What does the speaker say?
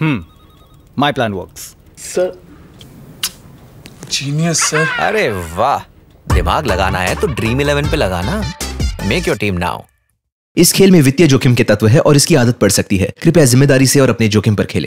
hmm my plan works sir genius sir अरे वाह दिमाग लगाना है तो ड्रीम इलेवन पे लगाना मेक योर टीम नाउ इस खेल में वित्तीय जोखिम के तत्व है और इसकी आदत पड़ सकती है कृपया जिम्मेदारी से और अपने जोखिम पर खेलें